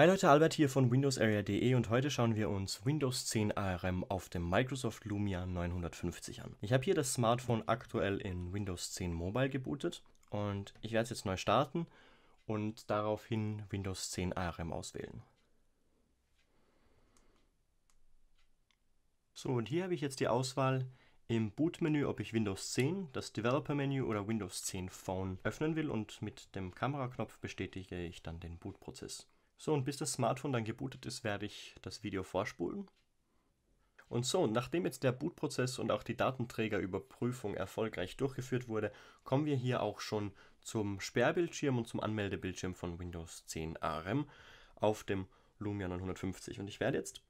Hi Leute, Albert hier von WindowsArea.de und heute schauen wir uns Windows 10 ARM auf dem Microsoft Lumia 950 an. Ich habe hier das Smartphone aktuell in Windows 10 Mobile gebootet und ich werde es jetzt neu starten und daraufhin Windows 10 ARM auswählen. So, und hier habe ich jetzt die Auswahl im Bootmenü, ob ich Windows 10, das Developer-Menü oder Windows 10 Phone öffnen will und mit dem Kameraknopf bestätige ich dann den Bootprozess. So, und bis das Smartphone dann gebootet ist, werde ich das Video vorspulen. Und so, nachdem jetzt der Bootprozess und auch die Datenträgerüberprüfung erfolgreich durchgeführt wurde, kommen wir hier auch schon zum Sperrbildschirm und zum Anmeldebildschirm von Windows 10 ARM auf dem Lumia 950. Und ich werde jetzt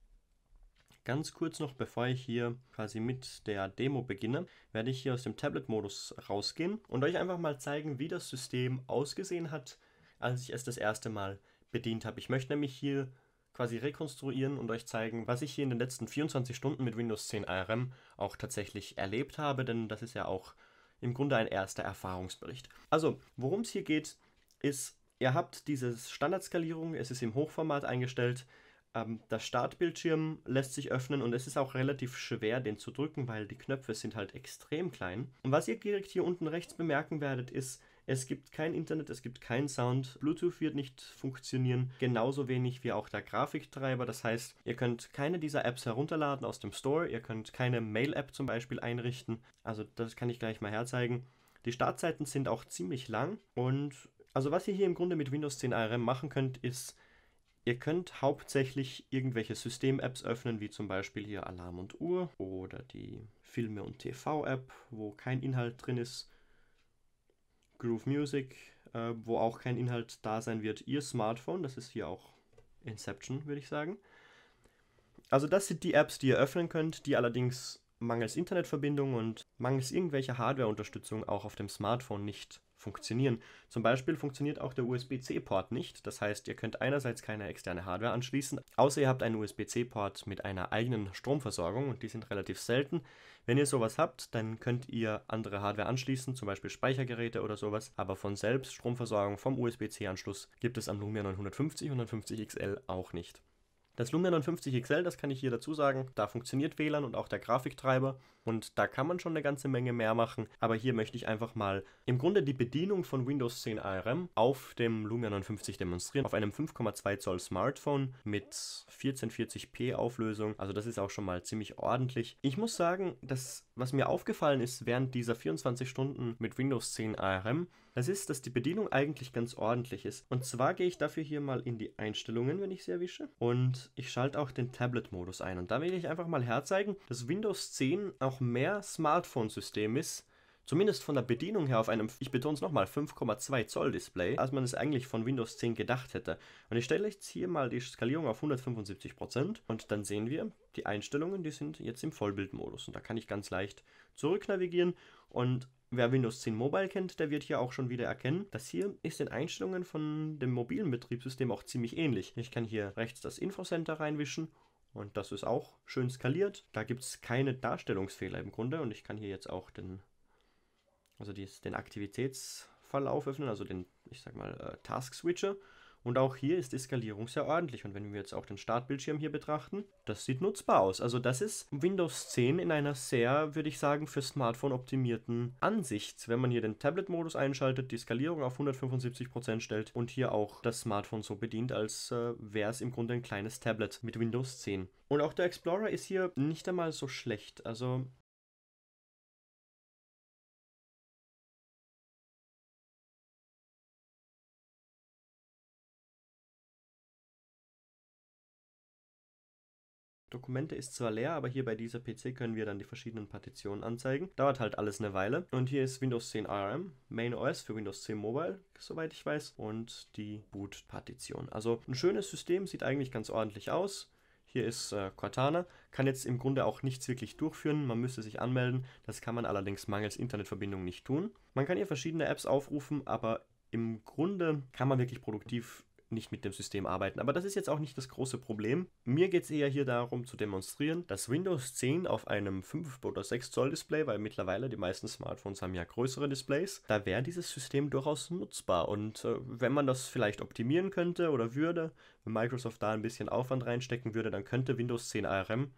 ganz kurz noch, bevor ich hier quasi mit der Demo beginne, werde ich hier aus dem Tablet-Modus rausgehen und euch einfach mal zeigen, wie das System ausgesehen hat, als ich es das erste Mal bedient habe. Ich möchte nämlich hier quasi rekonstruieren und euch zeigen, was ich hier in den letzten 24 Stunden mit Windows 10 ARM auch tatsächlich erlebt habe, denn das ist ja auch im Grunde ein erster Erfahrungsbericht. Also, worum es hier geht, ist, ihr habt diese Standardskalierung, es ist im Hochformat eingestellt, ähm, das Startbildschirm lässt sich öffnen und es ist auch relativ schwer, den zu drücken, weil die Knöpfe sind halt extrem klein. Und was ihr direkt hier unten rechts bemerken werdet, ist, es gibt kein Internet, es gibt keinen Sound. Bluetooth wird nicht funktionieren, genauso wenig wie auch der Grafiktreiber. Das heißt, ihr könnt keine dieser Apps herunterladen aus dem Store, ihr könnt keine Mail-App zum Beispiel einrichten. Also das kann ich gleich mal herzeigen. Die Startzeiten sind auch ziemlich lang und also was ihr hier im Grunde mit Windows 10 ARM machen könnt, ist, ihr könnt hauptsächlich irgendwelche System-Apps öffnen, wie zum Beispiel hier Alarm und Uhr oder die Filme- und TV-App, wo kein Inhalt drin ist Groove Music, äh, wo auch kein Inhalt da sein wird, ihr Smartphone. Das ist hier auch Inception, würde ich sagen. Also das sind die Apps, die ihr öffnen könnt, die allerdings mangels Internetverbindung und mangels irgendwelcher Hardwareunterstützung auch auf dem Smartphone nicht funktionieren. Zum Beispiel funktioniert auch der USB-C-Port nicht. Das heißt, ihr könnt einerseits keine externe Hardware anschließen, außer ihr habt einen USB-C-Port mit einer eigenen Stromversorgung und die sind relativ selten. Wenn ihr sowas habt, dann könnt ihr andere Hardware anschließen, zum Beispiel Speichergeräte oder sowas. Aber von selbst Stromversorgung vom USB-C-Anschluss gibt es am Lumia 950 und 950 XL auch nicht. Das Lumia 950 XL, das kann ich hier dazu sagen, da funktioniert WLAN und auch der Grafiktreiber und da kann man schon eine ganze Menge mehr machen, aber hier möchte ich einfach mal im Grunde die Bedienung von Windows 10 ARM auf dem Lumia 950 demonstrieren, auf einem 5,2 Zoll Smartphone mit 1440p Auflösung, also das ist auch schon mal ziemlich ordentlich. Ich muss sagen, das, was mir aufgefallen ist während dieser 24 Stunden mit Windows 10 ARM, es ist, dass die Bedienung eigentlich ganz ordentlich ist. Und zwar gehe ich dafür hier mal in die Einstellungen, wenn ich sie erwische. Und ich schalte auch den Tablet-Modus ein. Und da will ich einfach mal herzeigen, dass Windows 10 auch mehr Smartphone-System ist zumindest von der Bedienung her auf einem, ich betone es nochmal, 5,2 Zoll Display, als man es eigentlich von Windows 10 gedacht hätte. Und ich stelle jetzt hier mal die Skalierung auf 175% und dann sehen wir, die Einstellungen, die sind jetzt im Vollbildmodus und da kann ich ganz leicht zurücknavigieren und Wer Windows 10 Mobile kennt, der wird hier auch schon wieder erkennen, das hier ist den Einstellungen von dem mobilen Betriebssystem auch ziemlich ähnlich. Ich kann hier rechts das Infocenter reinwischen und das ist auch schön skaliert. Da gibt es keine Darstellungsfehler im Grunde und ich kann hier jetzt auch den, also den Aktivitätsverlauf öffnen, also den, ich sag mal, äh, Task-Switcher. Und auch hier ist die Skalierung sehr ordentlich. Und wenn wir jetzt auch den Startbildschirm hier betrachten, das sieht nutzbar aus. Also das ist Windows 10 in einer sehr, würde ich sagen, für Smartphone optimierten Ansicht. Wenn man hier den Tablet-Modus einschaltet, die Skalierung auf 175% stellt und hier auch das Smartphone so bedient, als äh, wäre es im Grunde ein kleines Tablet mit Windows 10. Und auch der Explorer ist hier nicht einmal so schlecht. Also Dokumente ist zwar leer, aber hier bei dieser PC können wir dann die verschiedenen Partitionen anzeigen. Dauert halt alles eine Weile. Und hier ist Windows 10 ARM, Main OS für Windows 10 Mobile, soweit ich weiß, und die Boot-Partition. Also ein schönes System, sieht eigentlich ganz ordentlich aus. Hier ist äh, Cortana, kann jetzt im Grunde auch nichts wirklich durchführen, man müsste sich anmelden, das kann man allerdings mangels Internetverbindung nicht tun. Man kann hier verschiedene Apps aufrufen, aber im Grunde kann man wirklich produktiv nicht mit dem System arbeiten. Aber das ist jetzt auch nicht das große Problem. Mir geht es eher hier darum zu demonstrieren, dass Windows 10 auf einem 5 oder 6 Zoll Display, weil mittlerweile die meisten Smartphones haben ja größere Displays, da wäre dieses System durchaus nutzbar. Und äh, wenn man das vielleicht optimieren könnte oder würde, wenn Microsoft da ein bisschen Aufwand reinstecken würde, dann könnte Windows 10 ARM,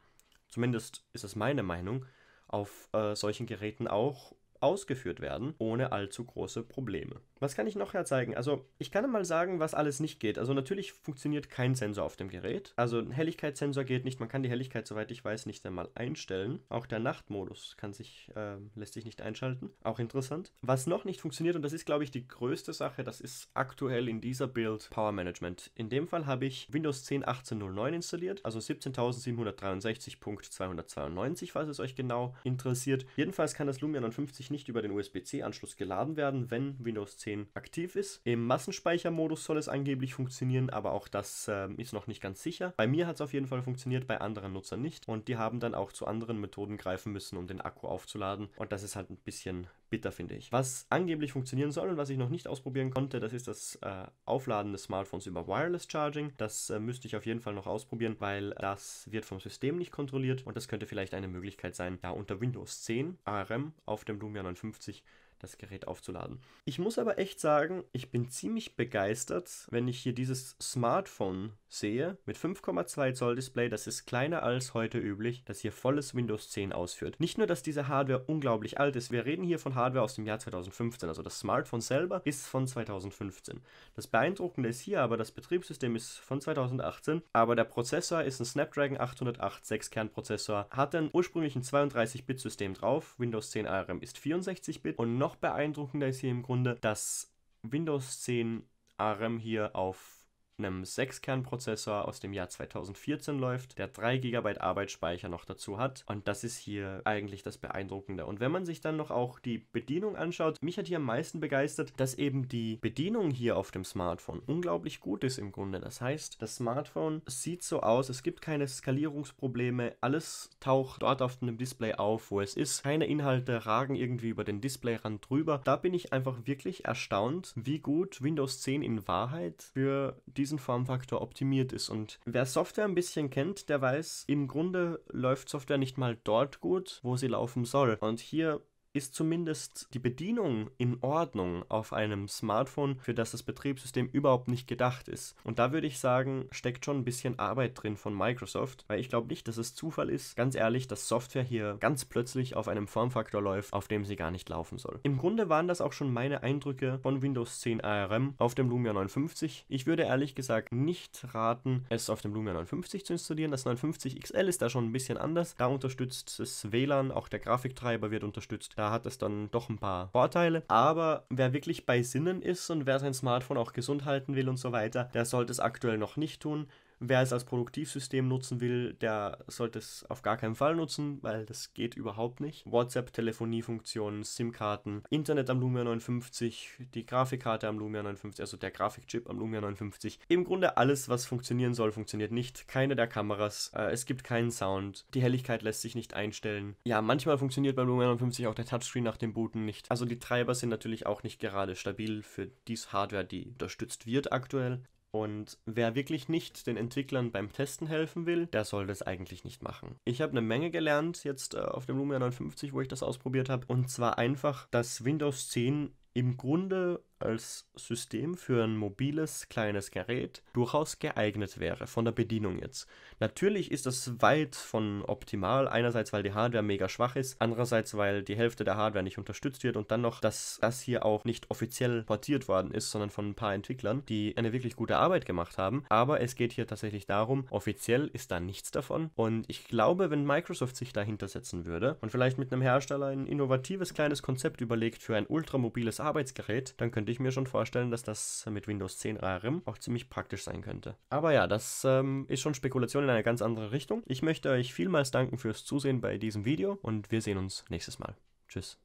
zumindest ist es meine Meinung, auf äh, solchen Geräten auch ausgeführt werden, ohne allzu große Probleme. Was kann ich noch herzeigen? Also, ich kann mal sagen, was alles nicht geht. Also, natürlich funktioniert kein Sensor auf dem Gerät. Also, ein Helligkeitssensor geht nicht. Man kann die Helligkeit, soweit ich weiß, nicht einmal einstellen. Auch der Nachtmodus kann sich, äh, lässt sich nicht einschalten. Auch interessant. Was noch nicht funktioniert, und das ist, glaube ich, die größte Sache, das ist aktuell in dieser Build Power Management. In dem Fall habe ich Windows 10 1809 installiert, also 17.763.292, falls es euch genau interessiert. Jedenfalls kann das Lumia 59 nicht über den USB-C-Anschluss geladen werden, wenn Windows 10 10 aktiv ist. Im Massenspeichermodus soll es angeblich funktionieren, aber auch das äh, ist noch nicht ganz sicher. Bei mir hat es auf jeden Fall funktioniert, bei anderen Nutzern nicht. Und die haben dann auch zu anderen Methoden greifen müssen, um den Akku aufzuladen. Und das ist halt ein bisschen bitter, finde ich. Was angeblich funktionieren soll und was ich noch nicht ausprobieren konnte, das ist das äh, Aufladen des Smartphones über Wireless Charging. Das äh, müsste ich auf jeden Fall noch ausprobieren, weil das wird vom System nicht kontrolliert und das könnte vielleicht eine Möglichkeit sein, ja, unter Windows 10 ARM auf dem Lumia 950 das Gerät aufzuladen. Ich muss aber echt sagen, ich bin ziemlich begeistert, wenn ich hier dieses Smartphone sehe mit 5,2 Zoll Display, das ist kleiner als heute üblich, das hier volles Windows 10 ausführt. Nicht nur, dass diese Hardware unglaublich alt ist, wir reden hier von Hardware aus dem Jahr 2015, also das Smartphone selber ist von 2015. Das Beeindruckende ist hier aber, das Betriebssystem ist von 2018, aber der Prozessor ist ein Snapdragon 808 6-Kernprozessor, hat einen ursprünglichen 32-Bit-System drauf, Windows 10 ARM ist 64-Bit und noch noch beeindruckender ist hier im Grunde, dass Windows 10 ARM hier auf einem 6-Kern-Prozessor aus dem Jahr 2014 läuft, der 3 GB Arbeitsspeicher noch dazu hat. Und das ist hier eigentlich das Beeindruckende. Und wenn man sich dann noch auch die Bedienung anschaut, mich hat hier am meisten begeistert, dass eben die Bedienung hier auf dem Smartphone unglaublich gut ist im Grunde. Das heißt, das Smartphone sieht so aus, es gibt keine Skalierungsprobleme, alles taucht dort auf dem Display auf, wo es ist. Keine Inhalte ragen irgendwie über den Displayrand drüber. Da bin ich einfach wirklich erstaunt, wie gut Windows 10 in Wahrheit für die diesen Formfaktor optimiert ist. Und wer Software ein bisschen kennt, der weiß, im Grunde läuft Software nicht mal dort gut, wo sie laufen soll. Und hier ist zumindest die Bedienung in Ordnung auf einem Smartphone, für das das Betriebssystem überhaupt nicht gedacht ist. Und da würde ich sagen, steckt schon ein bisschen Arbeit drin von Microsoft, weil ich glaube nicht, dass es Zufall ist, ganz ehrlich, dass Software hier ganz plötzlich auf einem Formfaktor läuft, auf dem sie gar nicht laufen soll. Im Grunde waren das auch schon meine Eindrücke von Windows 10 ARM auf dem Lumia 950. Ich würde ehrlich gesagt nicht raten, es auf dem Lumia 950 zu installieren. Das 950 XL ist da schon ein bisschen anders. Da unterstützt es WLAN, auch der Grafiktreiber wird unterstützt. Da hat es dann doch ein paar Vorteile. Aber wer wirklich bei Sinnen ist und wer sein Smartphone auch gesund halten will und so weiter, der sollte es aktuell noch nicht tun. Wer es als Produktivsystem nutzen will, der sollte es auf gar keinen Fall nutzen, weil das geht überhaupt nicht. WhatsApp, Telefoniefunktionen, SIM-Karten, Internet am Lumia 950, die Grafikkarte am Lumia 950, also der Grafikchip am Lumia 950. Im Grunde alles, was funktionieren soll, funktioniert nicht. Keine der Kameras, äh, es gibt keinen Sound, die Helligkeit lässt sich nicht einstellen. Ja, manchmal funktioniert beim Lumia 950 auch der Touchscreen nach dem Booten nicht. Also die Treiber sind natürlich auch nicht gerade stabil für die Hardware, die unterstützt wird aktuell. Und wer wirklich nicht den Entwicklern beim Testen helfen will, der soll das eigentlich nicht machen. Ich habe eine Menge gelernt jetzt äh, auf dem Lumia 950, wo ich das ausprobiert habe. Und zwar einfach, dass Windows 10 im Grunde als System für ein mobiles kleines Gerät durchaus geeignet wäre, von der Bedienung jetzt. Natürlich ist das weit von optimal, einerseits weil die Hardware mega schwach ist, andererseits weil die Hälfte der Hardware nicht unterstützt wird und dann noch, dass das hier auch nicht offiziell portiert worden ist, sondern von ein paar Entwicklern, die eine wirklich gute Arbeit gemacht haben. Aber es geht hier tatsächlich darum, offiziell ist da nichts davon und ich glaube, wenn Microsoft sich dahinter setzen würde und vielleicht mit einem Hersteller ein innovatives kleines Konzept überlegt für ein ultramobiles Arbeitsgerät, dann könnte ich mir schon vorstellen, dass das mit Windows 10 ARM auch ziemlich praktisch sein könnte. Aber ja, das ähm, ist schon Spekulation in eine ganz andere Richtung. Ich möchte euch vielmals danken fürs Zusehen bei diesem Video und wir sehen uns nächstes Mal. Tschüss.